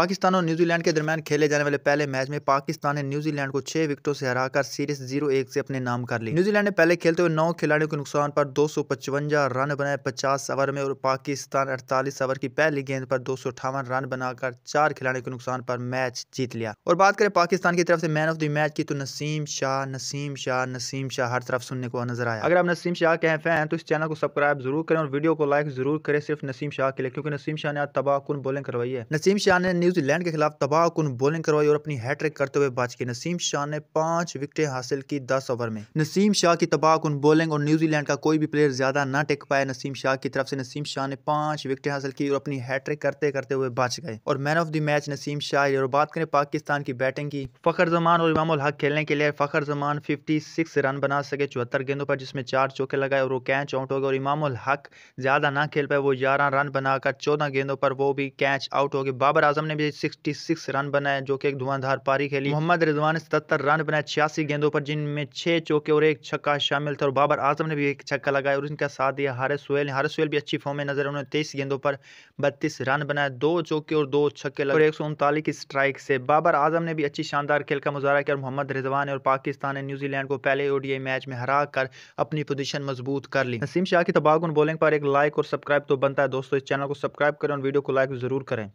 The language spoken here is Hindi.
पाकिस्तान और न्यूजीलैंड के दरमियान खेले जाने वाले पहले मैच में पाकिस्तान ने न्यूजीलैंड को छह विकेटों से हराकर सीरीज जीरो एक से अपने नाम कर ली न्यूजीलैंड ने पहले खेलते हुए नौ खिलाड़ियों के नुकसान पर दो रन बनाए पचास ओवर में और पाकिस्तान अड़तालीस ओवर की पहली गेंद पर दो रन बनाकर चार खिलाड़ियों के नुकसान पर मैच जीत लिया और बात करें पाकिस्तान की तरफ से मैन ऑफ द मैच की तो नसीम शाह नसीम शाह नसीम शाह हर तरफ सुनने को नजर आया अगर आप नसीम शाह के हैं फैन तो इस चैनल को सब्सक्राइब जरूर करें और वीडियो को लाइक जरूर करें सिर्फ नसीम शाह के लिए क्योंकि नसीम शाह ने आज तबाह बोलिंग करवाई है नसीम शाह ने न्यूजीलैंड के खिलाफ तबाह कुन बॉलिंग करवाई और अपनी हैट्रिक करते हुए बाज की नसीम शाह ने पांच विकेटें हासिल की दस ओवर में नसीम शाह की तबाह कुन बॉलिंग और न्यूजीलैंड का कोई भी प्लेयर ज्यादा न टिक पाया नसीम शाह की तरफ से नसीम शाह ने पांच विकेटें हासिल की और अपनी हैट्रिक करते करते हुए बच गए और man of the match Naseem Shah और बात करें पाकिस्तान की बैटिंग की फखर जमान और इमाम हक खेलने के लिए Fakhar Zaman fifty six run बना सके चौहत्तर गेंदों पर जिसमें चार चौके लगाए और वो कैच आउट हो गए और इमाम हक ज्यादा ना खेल पाए वो ग्यारह रन बनाकर चौदह गेंदों पर वो भी कैच आउट हो गए बाबर आजम ने भी 66 रन बनाए जो कि एक धुआंधार पारी खेली मोहम्मद रिजवान ने सतर रन बनाए छियासी गेंदों पर जिनमें छह चौके और एक छक्का शामिल था और बाबर आजम ने भी एक छक्का लगाया और इनका साथ दिया हारिस सोहेल ने हारिस सोहेल भी अच्छी फॉर्म में नजर उन्होंने तेईस गेंदों पर बत्तीस रन बनाए दो चौके और दो छक्के लगे एक सौ उनतालीस स्ट्राइक से बाबर आजम ने भी अच्छी शानदार खेल का मुजाहरा किया और मोहम्मद रिजवान ने और पाकिस्तान ने न्यूजीलैंड को पहले ओडीआई मैच में हरा कर अपनी पोजीशन मजबूत कर ली नसीम शाह की तबाह बोलिंग पर एक लाइक और सब्सक्राइब तो बनता है दोस्तों इस चैनल को सब्सक्राइब करें और वीडियो को लाइक जरूर करें